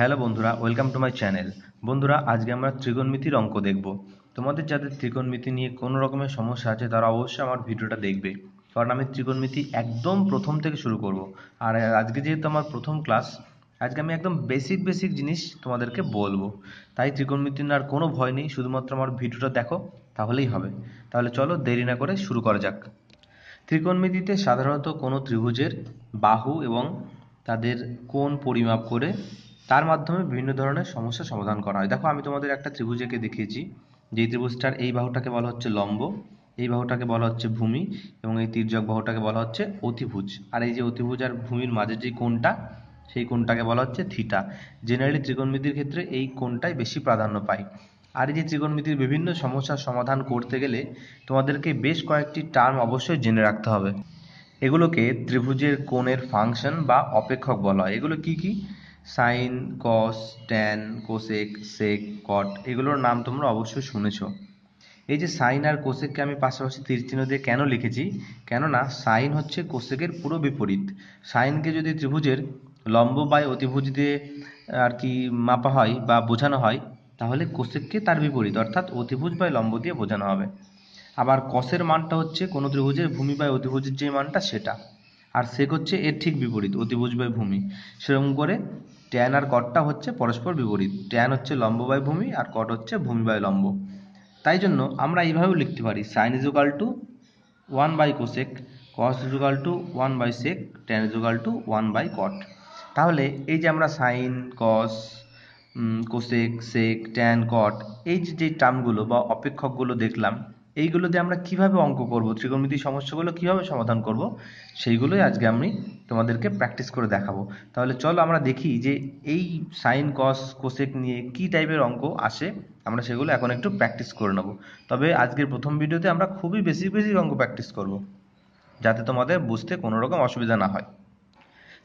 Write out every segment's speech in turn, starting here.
hello বন্ধুরা welcome to my channel বন্ধুরা আজকে আমরা ত্রিকোণমিতির অঙ্ক দেখব তোমাদের যাদের ত্রিকোণমিতি নিয়ে কোনো রকমের সমস্যা আছে তারা অবশ্যই আমার ভিডিওটা দেখবে কারণ আমি ত্রিকোণমিতি একদম প্রথম থেকে শুরু করব আর আজকে যেহেতু আমার প্রথম ক্লাস আজকে আমি একদম বেসিক বেসিক জিনিস তোমাদেরকে বলবো তাই ত্রিকোণমিতি আর কোনো ভয় নেই শুধুমাত্র আমার ভিডিওটা দেখো তাহলেই হবে তাহলে চলো দেরি না করে শুরু করা যাক ত্রিকোণমিতিতে সাধারণত কোনো ত্রিভুজের বাহু এবং তাদের কোণ পরিমাপ করে তার মাধ্যমে বিভিন্ন ধরনের সমস্যা সমাধান করা হয় দেখো আমি তোমাদের একটা ত্রিভুজ এঁকে দেখিয়েছি যে ত্রিভুজটার এই বাহুটাকে বলা হচ্ছে লম্ব এই বাহুটাকে বলা হচ্ছে ভূমি এবং এই তির্যক বাহুটাকে বলা হচ্ছে অতিভুজ আর এই যে অতিভুজ আর ভূমির মাঝের যে কোণটা সেই কোণটাকে বলা হচ্ছে থিটা জেনারেলি ত্রিকোণমিতির ক্ষেত্রে এই কোণটাই বেশি প্রাধান্য পায় আর এই যে ত্রিকোণমিতির বিভিন্ন সমস্যার সমাধান করতে গেলে তোমাদেরকে বেশ কয়েকটি টার্ম অবশ্যই জেনে রাখতে হবে এগুলোকে ত্রিভুজের কোণের ফাংশন বা অপেক্ষক বলা হয় এগুলো কি কি sine cos tan cosec sec cot এগুলোর নাম তোমরা অবশ্যই শুনেছ এই যে সাইন আর কোসেককে আমি পাশাপাশি তীর দিয়ে কেন লিখেছি কেননা সাইন হচ্ছে কোসেকের পুরো বিপরীত সাইনকে যদি ত্রিভুজের লম্ব বা অতিভুজ দিয়ে আর কি মাপা হয় বা বোঝানো হয় তাহলে কোসেককে তার বিপরীত অর্থাৎ অতিভুজ বা লম্ব দিয়ে বোঝানো হবে আবার কসের মানটা হচ্ছে কোনো ত্রিভুজের ভূমি বা অতিভুজের যে মানটা সেটা আর সেক হচ্ছে এর ঠিক বিপরীত অতিভুজ বাই ভূমি সেরকম করে ট্যান আর কটটা হচ্ছে পরস্পর বিপরীত ট্যান হচ্ছে লম্ব বাই ভূমি আর কট হচ্ছে ভূমি বাই লম্ব তাই জন্য আমরা এইভাবেও লিখতে পারি sine is equal to one by cosec cos is to one by sec tan is to one by cot তাহলে এই যে আমরা sine cos cosec sec tan cot এই যে টার্মগুলো বা অপেক্ষকগুলো দেখলাম এইগুলো দিয়ে আমরা কিভাবে অঙ্ক করব ত্রিকোণমিতি সমস্যাগুলো কিভাবে সমাধান করব সেইগুলোই আজকে আমি তোমাদেরকে প্র্যাকটিস করে দেখাবো তাহলে চলো আমরা দেখি যে এই সাইন কস কোসেক নিয়ে কি টাইপের অঙ্ক আসে আমরা সেগুলো এখন একটু প্র্যাকটিস করে নেব তবে আজকের প্রথম ভিডিওতে আমরা খুবই বেশি বেশি অঙ্ক প্র্যাকটিস করব যাতে তোমাদের বুঝতে কোনো রকম অসুবিধা না হয়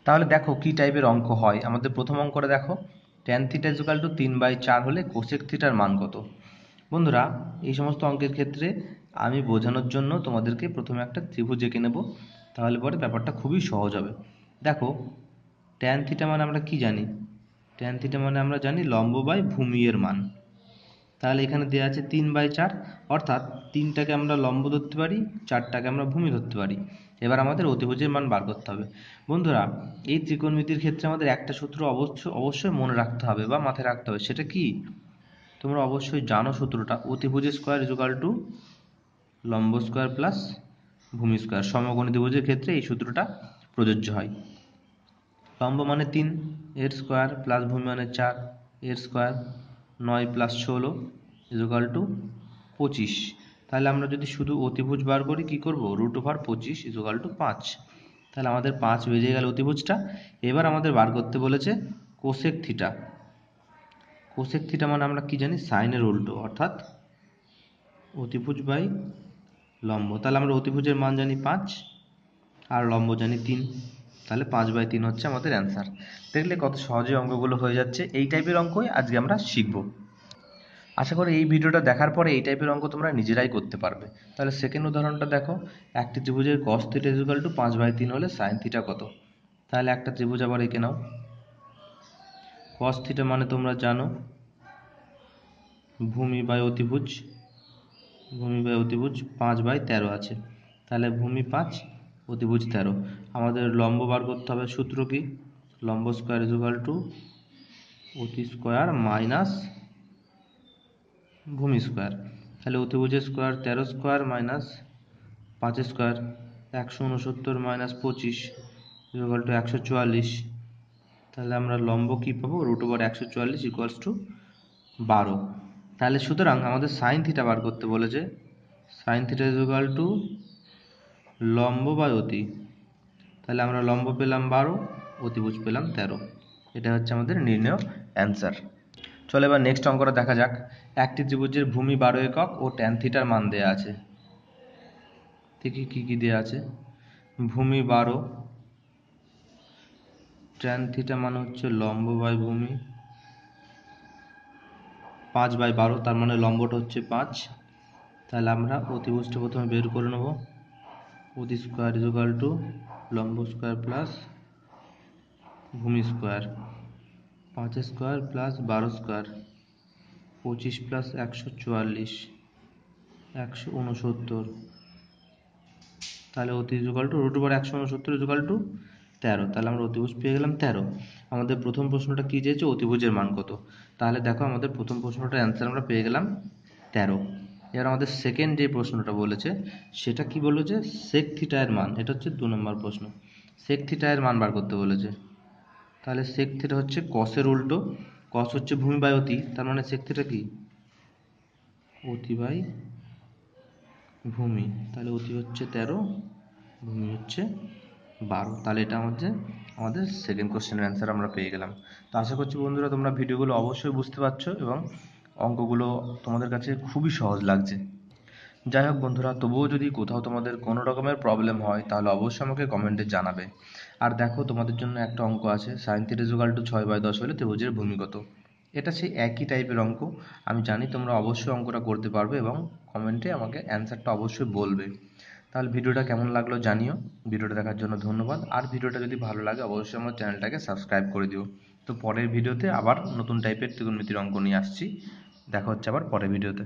তাহলে দেখো কি টাইপের অঙ্ক হয় আমাদের প্রথম অঙ্কটা দেখো ট্যান থিটা ইজুকাল টু তিন বাই চার হলে কোসেক থিটার মান কত বন্ধুরা এই সমস্ত অঙ্কের ক্ষেত্রে আমি বোঝানোর জন্য তোমাদেরকে প্রথমে একটা ত্রিভুজ এঁকে নেব তাহলে পরে ব্যাপারটা খুবই সহজ হবে দেখো ট্যান থিটা মানে আমরা কি জানি ট্যান থিটা মানে আমরা জানি লম্ব বাই ভূমি এর মান তাহলে এখানে দেওয়া আছে তিন বাই চার অর্থাৎ তিনটাকে আমরা লম্ব ধরতে পারি চারটাকে আমরা ভূমি ধরতে পারি এবার আমাদের অতিভুজের মান বার করতে হবে বন্ধুরা এই ত্রিকোণমিতির ক্ষেত্রে আমাদের একটা সূত্র অবশ্য অবশ্যই মনে রাখতে হবে বা মাথায় রাখতে হবে সেটা কি তোমরা অবশ্যই জানো সূত্রটা অতিভুজ স্কোয়ার ইজুকাল টু লম্ব স্কোয়ার প্লাস ভূমি স্কোয়ার সমগণ ত্রিভুজের ক্ষেত্রে এই সূত্রটা প্রযোজ্য হয় লম্ব মানে তিন এর স্কোয়ার প্লাস ভূমি মানে চার এর স্কোয়ার নয় প্লাস ষোলো ইজুকাল টু পঁচিশ তাহলে আমরা যদি শুধু অতিভুজ বার করি কি করব রুট ওভার পঁচিশ ইজুকাল টু পাঁচ তাহলে আমাদের পাঁচ বেজে গেল অতিভুজটা এবার আমাদের বার করতে বলেছে কোশেক থিটা কোসেক থিটা মানে আমরা কি জানি সাইনের উল্টো অর্থাৎ অতিভুজ বাই লম্ব তাহলে আমরা অতিভুজের মান জানি পাঁচ আর লম্ব জানি তিন তাহলে পাঁচ বাই তিন হচ্ছে আমাদের অ্যান্সার দেখলে কত সহজে অঙ্কগুলো হয়ে যাচ্ছে এই টাইপের অঙ্কই আজকে আমরা শিখব আশা করি এই ভিডিওটা দেখার পরে এই টাইপের অঙ্ক তোমরা নিজেরাই করতে পারবে তাহলে সেকেন্ড উদাহরণটা দেখো একটি ত্রিভুজের কস থিটা ইজুকাল টু পাঁচ বাই তিন হলে সাইন থিটা কত তাহলে একটা ত্রিভুজ আবার এঁকে নাও cos থিটা মানে তোমরা জানো ভূমি বাই অতিভুজ ভূমি বাই অতিভুজ পাঁচ বাই তেরো আছে তাহলে ভূমি পাঁচ অতিভুজ তেরো আমাদের লম্ব বার করতে হবে সূত্র কি লম্ব স্কোয়ার ইজুগাল টু অতি স্কোয়ার মাইনাস ভূমি স্কোয়ার তাহলে অতিভুজের স্কোয়ার তেরো স্কোয়ার মাইনাস পাঁচ স্কোয়ার একশো উনসত্তর মাইনাস পঁচিশ ইজুগাল টু একশো চুয়াল্লিশ তাহলে আমরা লম্ব কী পাবো রুট ওভার একশো চুয়াল্লিশ ইকুয়ালস টু বারো তাহলে সুতরাং আমাদের সাইন থিটা বার করতে বলেছে sine theta is equal to লম্ব বা অতি তাহলে আমরা লম্ব পেলাম বারো অতিভুজ পেলাম তেরো এটা হচ্ছে আমাদের নির্ণয় অ্যান্সার চলো এবার নেক্সট অঙ্কটা দেখা যাক একটি ত্রিভুজের ভূমি বারো একক ও ট্যান থিটার মান দেয়া আছে দেখি কী কী দেওয়া আছে ভূমি বারো ট্যান থিটা মানে হচ্ছে লম্ব বাই ভূমি পাঁচ বাই বারো তার মানে লম্বটা হচ্ছে পাঁচ তাহলে আমরা অতিভুজটা প্রথমে বের করে নেব অতি স্কোয়ার ইজুকাল টু লম্ব স্কোয়ার প্লাস ভূমি স্কোয়ার পাঁচ স্কোয়ার প্লাস বারো স্কোয়ার পঁচিশ প্লাস একশো চুয়াল্লিশ একশো উনসত্তর তাহলে অতি যুগাল টু রুট ওভার একশো উনসত্তর যুগাল টু তেরো তাহলে আমরা অতিভুজ পেয়ে গেলাম তেরো আমাদের প্রথম প্রশ্নটা কী চেয়েছে অতিভুজের মান কত তাহলে দেখো আমাদের প্রথম প্রশ্নটার অ্যান্সার আমরা পেয়ে গেলাম তেরো এবার আমাদের সেকেন্ড যে প্রশ্নটা বলেছে সেটা কি বললো যে সেক থিটায়ের মান এটা হচ্ছে দু নম্বর প্রশ্ন সেক থিটায়ের মান বার করতে বলেছে তাহলে সেক থিটা হচ্ছে কসের উল্টো কস হচ্ছে ভূমি বাই অতি তার মানে সেক থিটা কি অতি বাই ভূমি তাহলে অতি হচ্ছে তেরো ভূমি হচ্ছে বারো তাহলে এটা হচ্ছে আমাদের সেকেন্ড কোশ্চেনের অ্যান্সার আমরা পেয়ে গেলাম তো আশা করছি বন্ধুরা তোমরা ভিডিওগুলো অবশ্যই বুঝতে পারছো এবং অঙ্কগুলো তোমাদের কাছে খুবই সহজ লাগছে যাই হোক বন্ধুরা তবুও যদি কোথাও তোমাদের কোনো রকমের প্রবলেম হয় তাহলে অবশ্যই আমাকে কমেন্টে জানাবে আর দেখো তোমাদের জন্য একটা অঙ্ক আছে সাইন থ্রি জোগাল টু ছয় বাই দশ হলে ত্রিভুজের ভূমিগত এটা সেই একই টাইপের অঙ্ক আমি জানি তোমরা অবশ্যই অঙ্কটা করতে পারবে এবং কমেন্টে আমাকে অ্যান্সারটা অবশ্যই বলবে তাহলে ভিডিওটা কেমন লাগলো জানিও ভিডিওটা দেখার জন্য ধন্যবাদ আর ভিডিওটা যদি ভালো লাগে অবশ্যই আমার চ্যানেলটাকে সাবস্ক্রাইব করে দিও তো পরের ভিডিওতে আবার নতুন টাইপের ত্রিকোণমিতির অঙ্ক নিয়ে আসছি দেখা হচ্ছে আবার পরের ভিডিওতে